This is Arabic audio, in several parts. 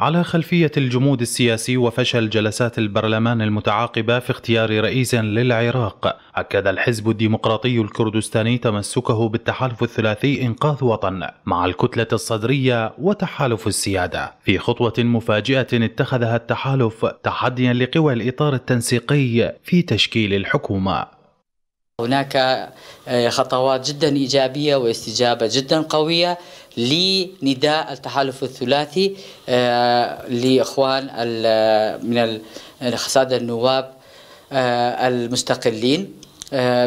على خلفية الجمود السياسي وفشل جلسات البرلمان المتعاقبة في اختيار رئيس للعراق، أكد الحزب الديمقراطي الكردستاني تمسكه بالتحالف الثلاثي إنقاذ وطن مع الكتلة الصدرية وتحالف السيادة، في خطوة مفاجئة اتخذها التحالف تحديا لقوى الإطار التنسيقي في تشكيل الحكومة. هناك آه، خطوات جدا إيجابية واستجابة جدا قوية لنداء التحالف الثلاثي آه، لإخوان آه، من السادة النواب المستقلين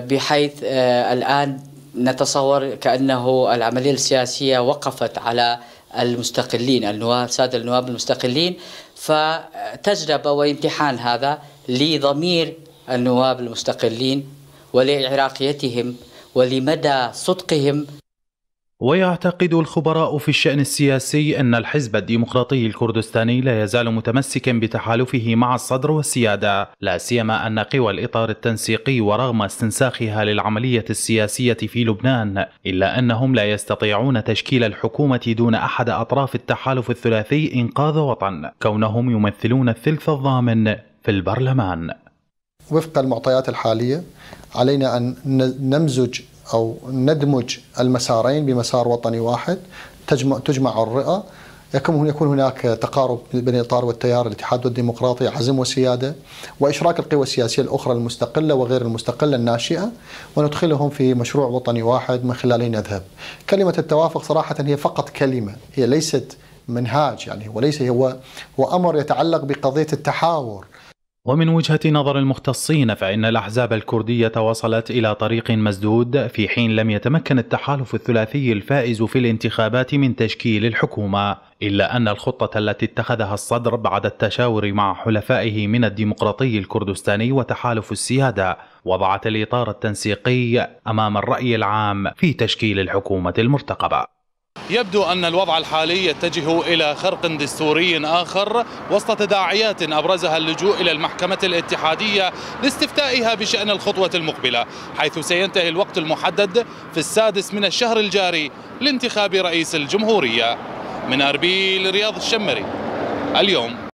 بحيث الآن نتصور كأنه العملية السياسية وقفت على المستقلين النواب سادة النواب المستقلين فتجربة وامتحان هذا لضمير النواب المستقلين ولعراقيتهم ولمدى صدقهم ويعتقد الخبراء في الشأن السياسي أن الحزب الديمقراطي الكردستاني لا يزال متمسكا بتحالفه مع الصدر والسيادة لا سيما أن قوى الإطار التنسيقي ورغم استنساخها للعملية السياسية في لبنان إلا أنهم لا يستطيعون تشكيل الحكومة دون أحد أطراف التحالف الثلاثي إنقاذ وطن كونهم يمثلون الثلث الضامن في البرلمان وفق المعطيات الحالية علينا أن نمزج أو ندمج المسارين بمسار وطني واحد تجمع, تجمع الرئة يكون يكون هناك تقارب بين الاطار والتيار الاتحاد والديمقراطي عزم وسياده واشراك القوى السياسيه الاخرى المستقله وغير المستقله الناشئه وندخلهم في مشروع وطني واحد من خلاله نذهب. كلمه التوافق صراحه هي فقط كلمه هي ليست منهاج يعني وليس هو هو امر يتعلق بقضيه التحاور ومن وجهة نظر المختصين فإن الأحزاب الكردية وصلت إلى طريق مسدود في حين لم يتمكن التحالف الثلاثي الفائز في الانتخابات من تشكيل الحكومة إلا أن الخطة التي اتخذها الصدر بعد التشاور مع حلفائه من الديمقراطي الكردستاني وتحالف السيادة وضعت الإطار التنسيقي أمام الرأي العام في تشكيل الحكومة المرتقبة يبدو أن الوضع الحالي يتجه إلى خرق دستوري آخر وسط تداعيات أبرزها اللجوء إلى المحكمة الاتحادية لاستفتائها بشأن الخطوة المقبلة حيث سينتهي الوقت المحدد في السادس من الشهر الجاري لانتخاب رئيس الجمهورية من أربيل رياض الشمري اليوم